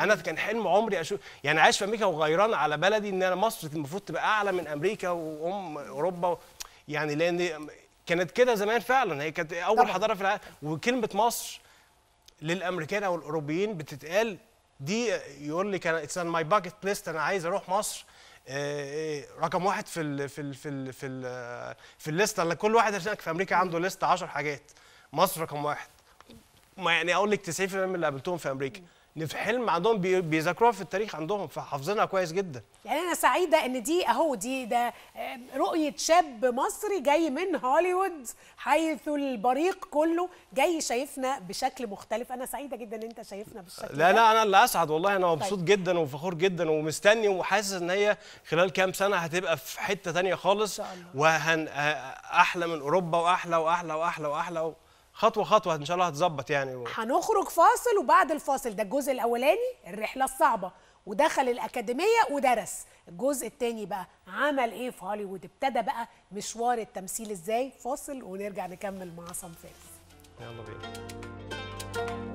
انا كان حلم عمري اشوف يعني عايش في امريكا وغيران على بلدي ان انا مصر المفروض تبقى اعلى من امريكا وام اوروبا و... يعني لان كانت كده زمان فعلا هي كانت اول طبعا. حضاره في العالم وكلمه مصر للامريكان او الاوروبيين بتتقال دي يقول لي كان اتس ماي باكيت ليست انا عايز اروح مصر آه، آه، رقم واحد في الـ في الـ في الـ في الـ في الليسته اللي كل واحد في امريكا عنده ليست 10 حاجات مصر رقم واحد ما يعني اقول لك 90% من اللي قابلتهم في امريكا في حلم عندهم بيذاكروها في التاريخ عندهم فحافظينها كويس جدا يعني انا سعيده ان دي اهو دي ده رؤيه شاب مصري جاي من هوليوود حيث البريق كله جاي شايفنا بشكل مختلف انا سعيده جدا ان انت شايفنا بالشكل لا لا انا اللي اسعد والله انا طيب. مبسوط طيب. جدا وفخور جدا ومستني وحاسس ان هي خلال كام سنه هتبقى في حته ثانيه خالص وهن آه، احلى من اوروبا واحلى واحلى واحلى واحلى, وأحلى خطوه خطوه ان شاء الله هتظبط يعني و... هنخرج فاصل وبعد الفاصل ده الجزء الاولاني الرحله الصعبه ودخل الاكاديميه ودرس الجزء الثاني بقى عمل ايه في هوليوود ابتدى بقى مشوار التمثيل ازاي فاصل ونرجع نكمل مع عصام فارس يلا بينا